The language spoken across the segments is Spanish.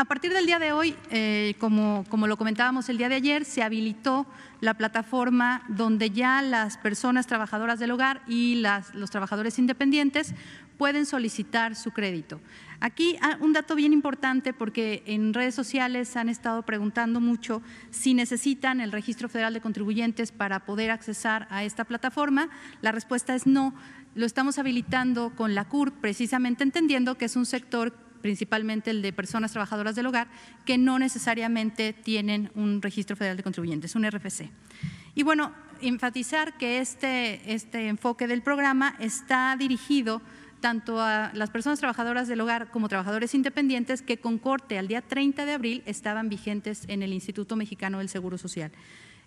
a partir del día de hoy, eh, como, como lo comentábamos el día de ayer, se habilitó la plataforma donde ya las personas trabajadoras del hogar y las, los trabajadores independientes pueden solicitar su crédito. Aquí ah, un dato bien importante porque en redes sociales han estado preguntando mucho si necesitan el Registro Federal de Contribuyentes para poder accesar a esta plataforma. La respuesta es no. Lo estamos habilitando con la CUR, precisamente entendiendo que es un sector principalmente el de personas trabajadoras del hogar, que no necesariamente tienen un registro federal de contribuyentes, un RFC. Y bueno, enfatizar que este, este enfoque del programa está dirigido tanto a las personas trabajadoras del hogar como trabajadores independientes que con corte al día 30 de abril estaban vigentes en el Instituto Mexicano del Seguro Social.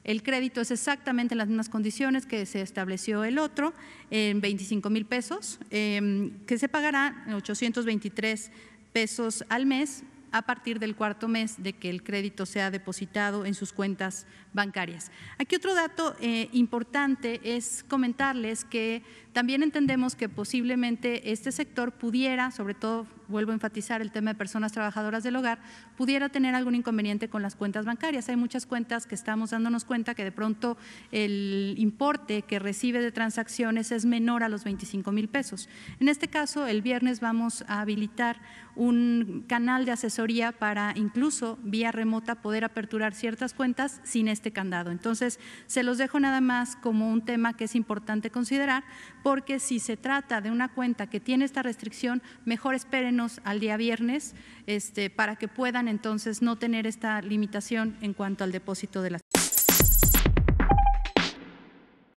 El crédito es exactamente en las mismas condiciones que se estableció el otro, en 25 mil pesos, em, que se pagará en 823 pesos al mes a partir del cuarto mes de que el crédito sea depositado en sus cuentas bancarias. Aquí otro dato eh, importante es comentarles que también entendemos que posiblemente este sector pudiera, sobre todo vuelvo a enfatizar el tema de personas trabajadoras del hogar, pudiera tener algún inconveniente con las cuentas bancarias. Hay muchas cuentas que estamos dándonos cuenta que de pronto el importe que recibe de transacciones es menor a los 25 mil pesos. En este caso, el viernes vamos a habilitar un canal de asesoría para incluso vía remota poder aperturar ciertas cuentas sin este candado. Entonces, se los dejo nada más como un tema que es importante considerar, porque si se trata de una cuenta que tiene esta restricción, mejor esperen al día viernes este, para que puedan entonces no tener esta limitación en cuanto al depósito de las.